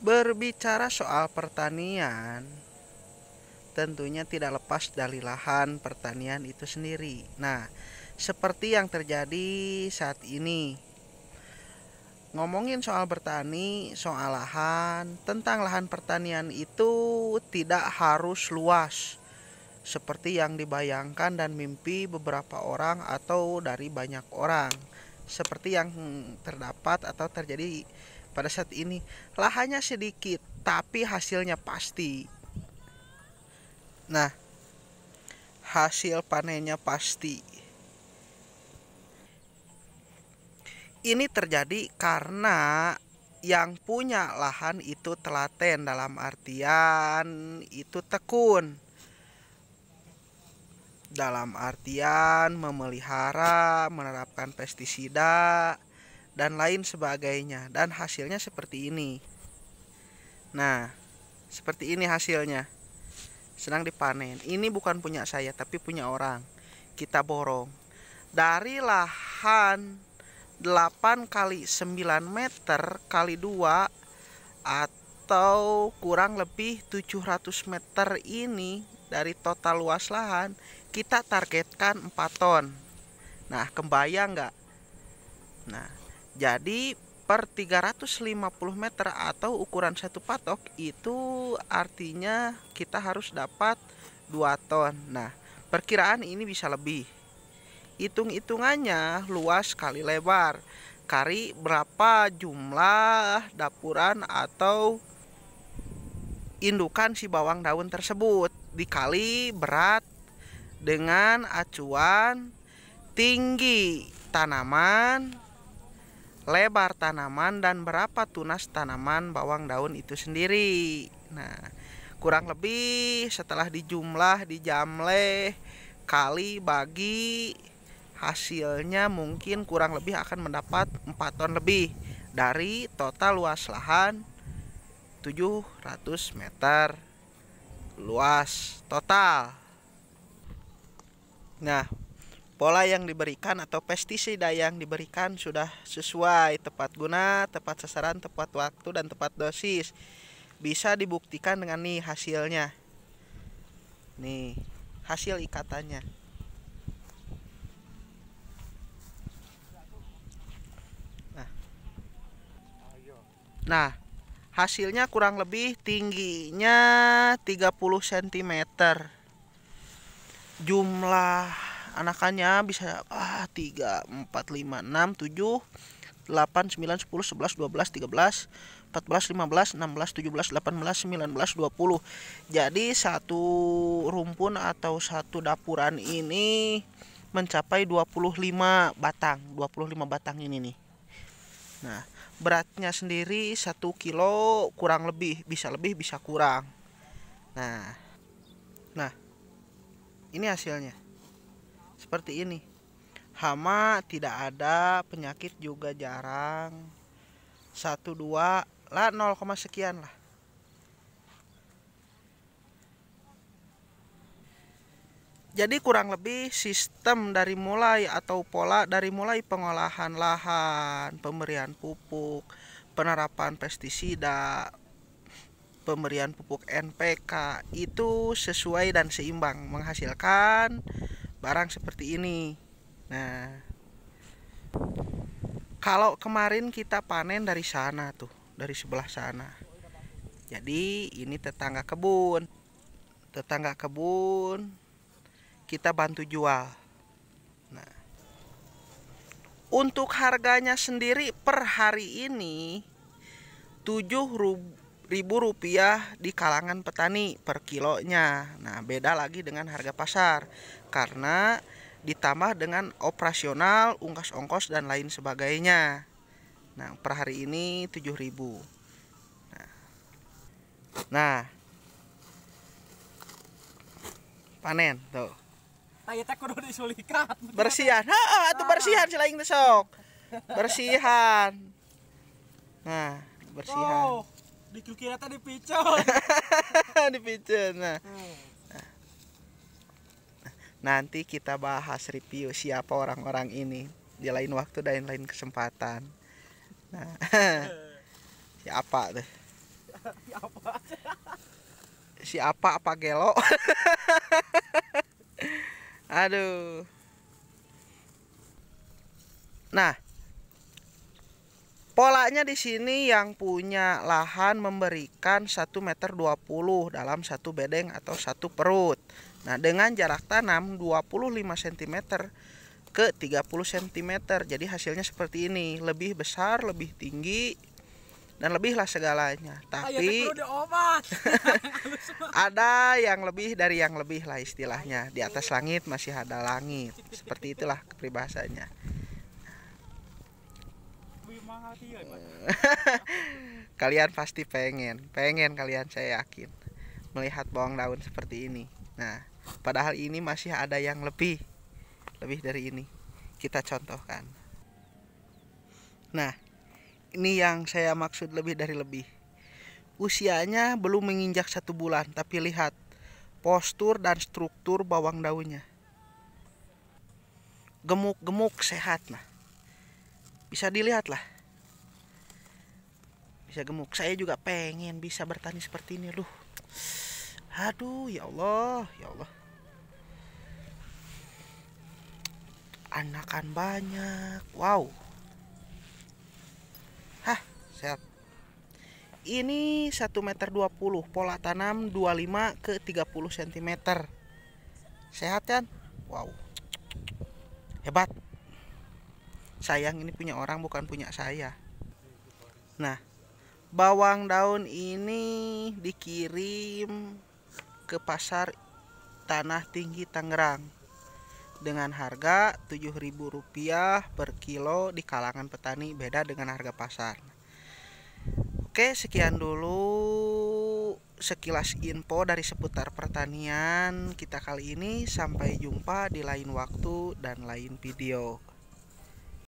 Berbicara soal pertanian, tentunya tidak lepas dari lahan pertanian itu sendiri. Nah, seperti yang terjadi saat ini, ngomongin soal bertani, soal lahan, tentang lahan pertanian itu tidak harus luas seperti yang dibayangkan dan mimpi beberapa orang atau dari banyak orang, seperti yang terdapat atau terjadi pada saat ini lahannya sedikit tapi hasilnya pasti. Nah, hasil panennya pasti. Ini terjadi karena yang punya lahan itu telaten dalam artian itu tekun. Dalam artian memelihara, menerapkan pestisida, dan lain sebagainya dan hasilnya seperti ini nah seperti ini hasilnya sedang dipanen ini bukan punya saya tapi punya orang kita borong dari lahan 8 kali 9 meter kali 2 atau kurang lebih 700 meter ini dari total luas lahan kita targetkan 4 ton nah kebayang nggak nah jadi per 350 meter atau ukuran satu patok itu artinya kita harus dapat 2 ton. Nah, perkiraan ini bisa lebih. Hitung-hitungannya luas kali lebar, Kari berapa jumlah dapuran atau indukan si bawang daun tersebut dikali berat dengan acuan tinggi tanaman lebar tanaman dan berapa tunas tanaman bawang daun itu sendiri. Nah, kurang lebih setelah dijumlah, dijamleh, kali bagi hasilnya mungkin kurang lebih akan mendapat 4 ton lebih dari total luas lahan 700 meter luas total. Nah, pola yang diberikan atau pestisida yang diberikan sudah sesuai tepat guna, tepat sasaran, tepat waktu dan tepat dosis. Bisa dibuktikan dengan nih hasilnya. Nih, hasil ikatannya. Nah. Nah, hasilnya kurang lebih tingginya 30 cm. Jumlah anakannya bisa ah 3 4 5 6 7 8 9 10 11 12 13 14 15 16 17 18 19 20 jadi satu rumpun atau satu dapuran ini mencapai 25 batang 25 batang ini nih nah beratnya sendiri 1 kilo kurang lebih bisa lebih bisa kurang nah nah ini hasilnya seperti ini. Hama tidak ada, penyakit juga jarang. 1 2 lah 0, sekian lah. Jadi kurang lebih sistem dari mulai atau pola dari mulai pengolahan lahan, pemberian pupuk, penerapan pestisida, pemberian pupuk NPK itu sesuai dan seimbang menghasilkan barang seperti ini. Nah, kalau kemarin kita panen dari sana tuh, dari sebelah sana. Jadi ini tetangga kebun. Tetangga kebun kita bantu jual. Nah, untuk harganya sendiri per hari ini 7 rupiah ribu rupiah di kalangan petani per kilonya. Nah, beda lagi dengan harga pasar karena ditambah dengan operasional, ungkas ongkos dan lain sebagainya. Nah, per hari ini 7000. Nah. Nah. Panen tuh. Bersihan. Heeh, atuh bersihan selain besok. Bersihan. Nah, bersihan. Oh. di kira tadi picau di picau nah hmm. nanti kita bahas review siapa orang-orang ini di lain waktu dan lain kesempatan nah siapa tuh siapa siapa apa gelo aduh nah Polanya di sini yang punya lahan memberikan 1 meter 20 dalam satu bedeng atau satu perut. Nah, dengan jarak tanam 25 cm ke 30 cm. Jadi hasilnya seperti ini, lebih besar, lebih tinggi dan lebihlah segalanya. Tapi ada yang lebih dari yang lebih lah istilahnya. Di atas langit masih ada langit. Seperti itulah peribahasanya. kalian pasti pengen, pengen kalian saya yakin melihat bawang daun seperti ini. Nah, padahal ini masih ada yang lebih, lebih dari ini. Kita contohkan. Nah, ini yang saya maksud lebih dari lebih. Usianya belum menginjak satu bulan, tapi lihat postur dan struktur bawang daunnya. Gemuk-gemuk sehat nah. Bisa dilihatlah bisa gemuk saya juga pengen bisa bertani seperti ini loh aduh ya Allah ya Allah anakan banyak wow hah sehat ini 1 meter 20 pola tanam 25 ke 30 cm sehat kan wow hebat sayang ini punya orang bukan punya saya nah bawang daun ini dikirim ke pasar Tanah Tinggi Tangerang dengan harga Rp7.000 per kilo di kalangan petani beda dengan harga pasar. Oke, sekian dulu sekilas info dari seputar pertanian kita kali ini. Sampai jumpa di lain waktu dan lain video.